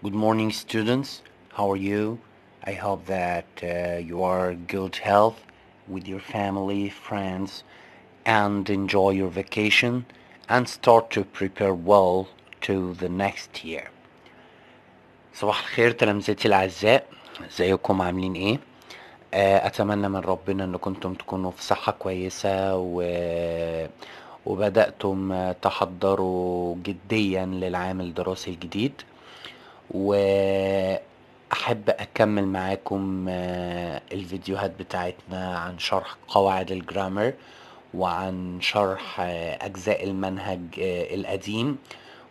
Good morning, students. How are you? I hope that uh, you are good health with your family, friends, and enjoy your vacation and start to prepare well to the next year. صباح الخير تلامذتي الأعزاء ازيكم عاملين ايه؟ أتمنى من ربنا إن كنتم تكونوا في صحة كويسة و وبدأتم تحضروا جديا للعام الدراسي الجديد وأحب أكمل معاكم آه، الفيديوهات بتاعتنا عن شرح قواعد الجرامر وعن شرح آه، أجزاء المنهج آه، القديم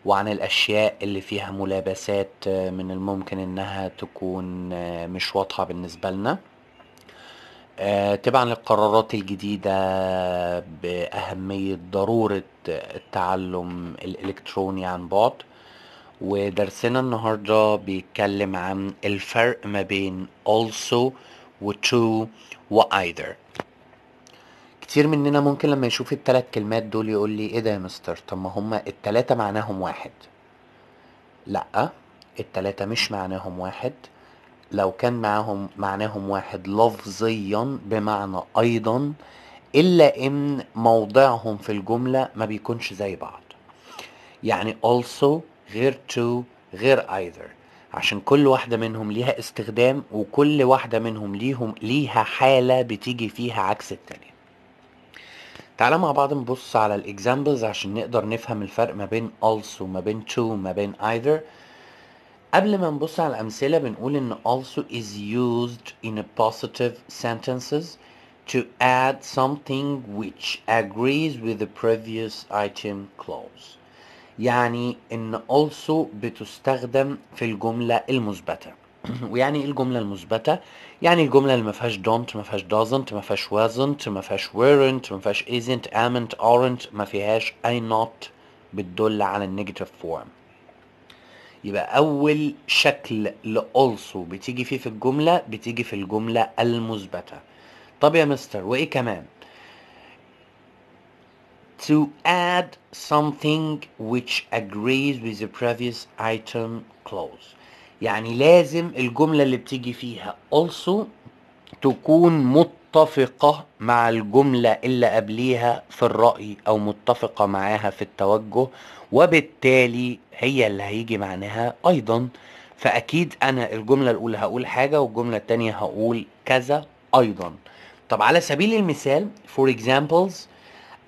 وعن الأشياء اللي فيها ملابسات من الممكن إنها تكون مش واضحة بالنسبة لنا تبعا للقرارات الجديدة بأهمية ضرورة التعلم الإلكتروني عن بعد ودرسنا النهاردة بيتكلم عن الفرق ما بين also و to و either كتير مننا ممكن لما يشوف التلات كلمات دول يقول لي ايه ده يا مستر طب ما هما التلاتة معناهم واحد لأ التلاتة مش معناهم واحد لو كان معاهم معناهم واحد لفظيا بمعنى أيضا إلا إن موضعهم في الجملة ما بيكونش زي بعض يعني also غير to غير either عشان كل واحدة منهم ليها استخدام وكل واحدة منهم ليهم ليها حالة بتيجي فيها عكس التانية تعالى مع بعض نبص على الاكزامبلز عشان نقدر نفهم الفرق ما بين also ما بين to ما بين either قبل ما نبص على الأمثلة بنقول إن also is used in positive sentences to add something which agrees with the previous item clause يعني ان also بتستخدم في الجملة المثبتة ويعني ايه الجملة المثبتة؟ يعني الجملة اللي ما فيهاش don't ما فيهاش doesn't ما فيهاش wasn't ما فيهاش weren't ما فيهاش isn't amn't aren't ما فيهاش I not بتدل على النيجاتيف فورم يبقى اول شكل ل also بتيجي فيه في الجملة بتيجي في الجملة المثبتة طب يا مستر وايه كمان؟ to add something which agrees with the previous item clause يعني لازم الجملة اللي بتيجي فيها also تكون متفقة مع الجملة اللي قبليها في الرأي أو متفقة معاها في التوجه وبالتالي هي اللي هيجي معناها أيضا فأكيد أنا الجملة الأولى هقول حاجة والجملة التانية هقول كذا أيضا طب على سبيل المثال for examples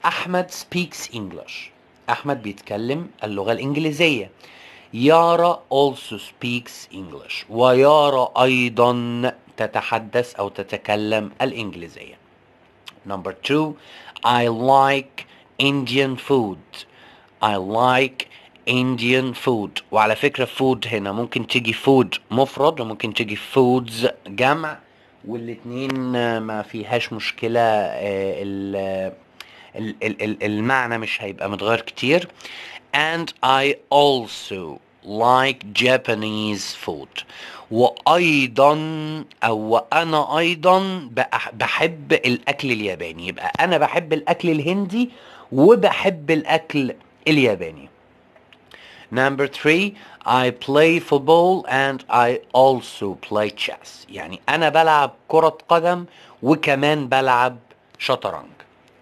أحمد speaks English أحمد بيتكلم اللغة الإنجليزية يارا also speaks English ويارا أيضا تتحدث أو تتكلم الإنجليزية Number two I like Indian food I like Indian food وعلى فكرة food هنا ممكن تيجي food مفرد وممكن تيجي foods جمع والاتنين ما فيهاش مشكلة آه، المعنى مش هيبقى متغير كتير and I also like Japanese food وايضا او وانا ايضا بحب الاكل الياباني يبقى انا بحب الاكل الهندي وبحب الاكل الياباني Number three, I play football and I also play chess. يعني أنا بلعب كرة قدم وكمان بلعب شطرنج.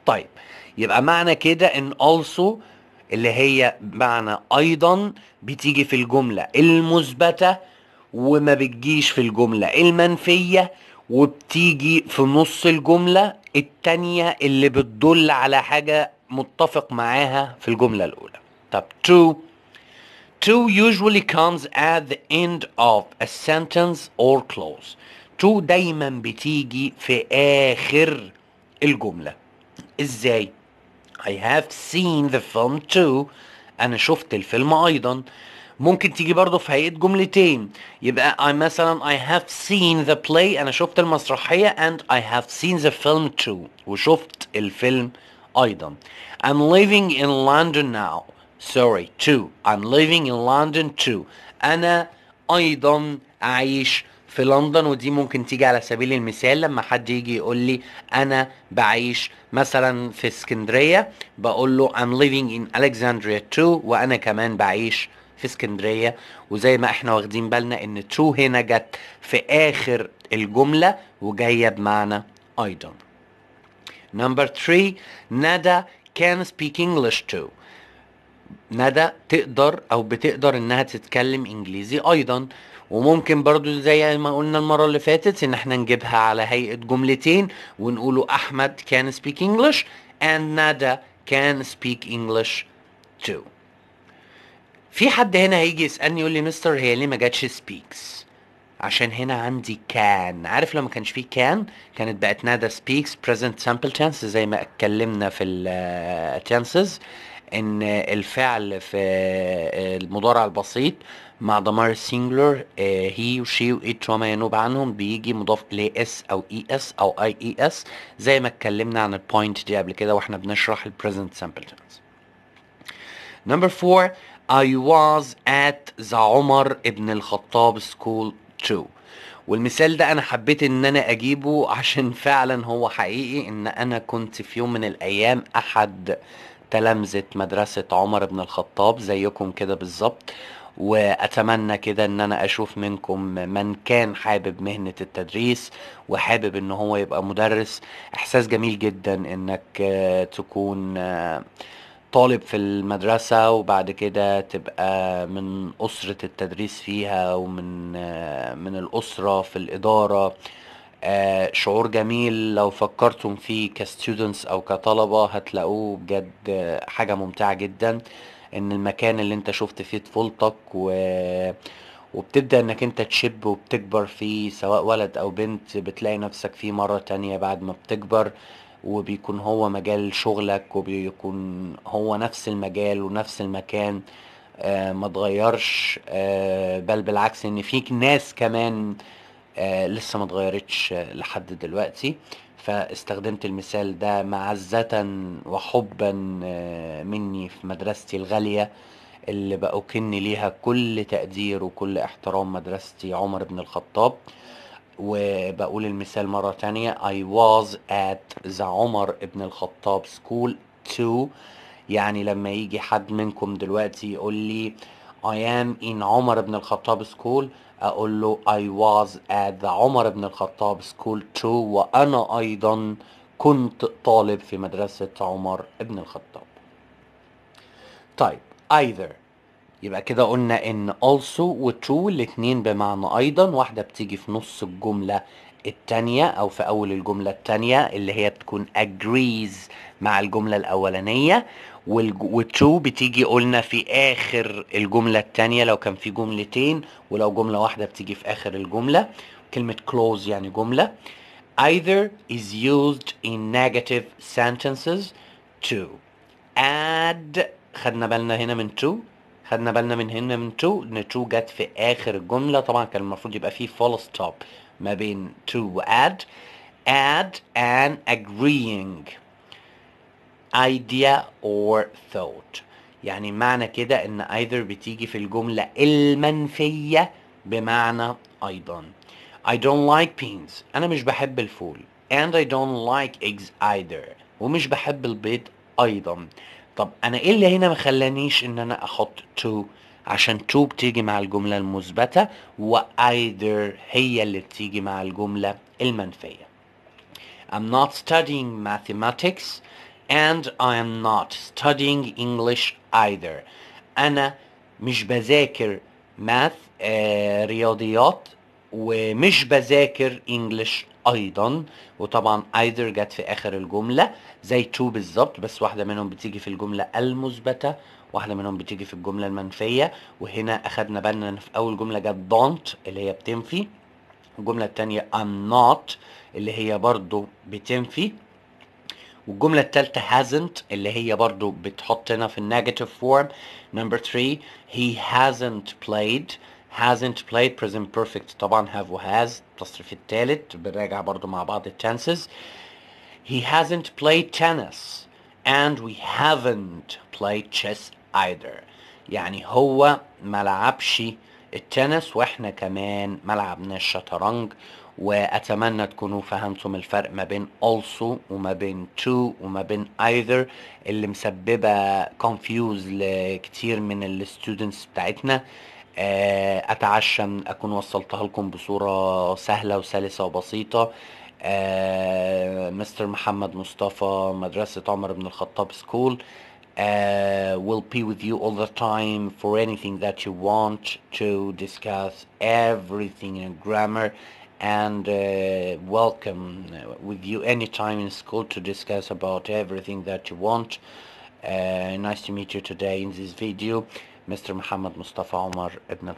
طيب يبقى معنى كده ان also اللي هي معنى ايضا بتيجي في الجمله المثبته وما بتجيش في الجمله المنفيه وبتيجي في نص الجمله التانيه اللي بتدل على حاجه متفق معاها في الجمله الاولى طب true True usually comes at the end of a sentence or clause. True دايما بتيجي في آخر الجملة. ازاي I have seen the film too انا شفت الفيلم ايضا ممكن تيجي برضه في هيئه جملتين يبقى I مثلا I have seen the play انا شفت المسرحيه and I have seen the film too وشفت الفيلم ايضا I'm living in London now sorry too I'm living in London too انا ايضا عايش في لندن ودي ممكن تيجي على سبيل المثال لما حد يجي يقول لي انا بعيش مثلا في اسكندريه بقول له I'm living in Alexandria too وانا كمان بعيش في اسكندريه وزي ما احنا واخدين بالنا ان تو هنا جت في اخر الجمله وجايه بمعنى ايضا نمبر 3 ندى can speak English too ندى تقدر او بتقدر انها تتكلم انجليزي ايضا وممكن برضو زي ما قلنا المرة اللي فاتت ان احنا نجيبها على هيئة جملتين ونقوله احمد can speak English and ندى can speak English too في حد هنا هيجي يسألني يقول لي مستر هي ليه ما جاتش speaks عشان هنا عندي كان عارف لو ما كانش فيه كان كانت بقت نادا سبيكس present simple tense زي ما اتكلمنا في التنسز uh, آه، ان الفعل في المضارع البسيط مع ضمير سينجلر هي وشي وإيت وما ينوب عنهم بيجي مضاف ل اس او اي e اس او اي اي اس زي ما اتكلمنا عن البوينت دي قبل كده واحنا بنشرح البريزنت سامبل تنس نمبر 4 I was at the عمر ابن الخطاب سكول 2 والمثال ده انا حبيت ان انا اجيبه عشان فعلا هو حقيقي ان انا كنت في يوم من الايام احد تلامذة مدرسة عمر بن الخطاب زيكم كده بالظبط واتمنى كده ان انا اشوف منكم من كان حابب مهنة التدريس وحابب ان هو يبقى مدرس احساس جميل جدا انك آه، تكون آه، طالب في المدرسة وبعد كده تبقى من أسرة التدريس فيها ومن آه، من الأسرة في الإدارة آه، شعور جميل لو فكرتم فيه كستودنتس او كطلبة هتلاقوه بجد آه، حاجة ممتعة جدا ان المكان اللي انت شفت فيه طفولتك و وبتبدأ انك انت تشب وبتكبر فيه سواء ولد او بنت بتلاقي نفسك فيه مرة تانية بعد ما بتكبر وبيكون هو مجال شغلك وبيكون هو نفس المجال ونفس المكان آه ما تغيرش آه بل بالعكس ان فيك ناس كمان آه آه، لسه ما اتغيرتش آه، لحد دلوقتي فاستخدمت المثال ده معزة وحبا آه، مني في مدرستي الغالية اللي بأكن ليها كل تقدير وكل احترام مدرستي عمر بن الخطاب وبقول المثال مرة تانية I was at the عمر بن الخطاب school 2 يعني لما يجي حد منكم دلوقتي يقول لي آه I am in عمر بن الخطاب school اقول له I was at the عمر بن الخطاب school too وانا ايضا كنت طالب في مدرسة عمر بن الخطاب طيب either يبقى كده قلنا ان also و true الاتنين بمعنى ايضا واحدة بتيجي في نص الجملة التانية أو في أول الجملة التانية اللي هي بتكون agrees مع الجملة الأولانية والتو بتيجي قلنا في آخر الجملة التانية لو كان في جملتين ولو جملة واحدة بتيجي في آخر الجملة كلمة close يعني جملة either is used in negative sentences to add خدنا بالنا هنا من to خدنا بالنا من هنا من تو ان تو جت في اخر الجمله طبعا كان المفروض يبقى فيه فول ستوب ما بين to add add an agreeing idea or thought يعني معنى كده ان either بتيجي في الجملة المنفية بمعنى ايضا I don't like beans انا مش بحب الفول and I don't like eggs either ومش بحب البيض ايضا طب انا ايه اللي هنا مخلانيش ان انا احط to عشان to بتيجي مع الجملة المثبتة و either هي اللي بتيجي مع الجملة المنفية I'm not studying mathematics and I am not studying English either أنا مش بذاكر math آه رياضيات ومش بذاكر English ايضا وطبعا ايدر جت في اخر الجمله زي تو بالظبط بس واحده منهم بتيجي في الجمله المثبته واحده منهم بتيجي في الجمله المنفيه وهنا اخذنا بالنا ان في اول جمله جت don't اللي هي بتنفي الجمله الثانيه I'm not اللي هي برضو بتنفي والجملة الثالثه hasn't اللي هي برضو بتحطنا في النيجاتيف فورم نمبر 3 he hasn't played hasn't played present perfect طبعا have و has التصريف الثالث بنراجع برضو مع بعض التنسز he hasn't played tennis and we haven't played chess either يعني هو ما لعبش التنس واحنا كمان ما لعبناش شطرنج واتمنى تكونوا فهمتم الفرق ما بين also وما بين to وما بين either اللي مسببه confuse لكتير من الستودنتس بتاعتنا اتعشم اكون وصلتها لكم بصوره سهله وسلسه وبسيطه مستر محمد مصطفى مدرسه عمر بن الخطاب سكول will be with you all the time for anything that you want to discuss everything in grammar and uh, welcome with you anytime in school to discuss about everything that you want uh, nice to meet you today in this video مستر محمد مصطفى عمر ابن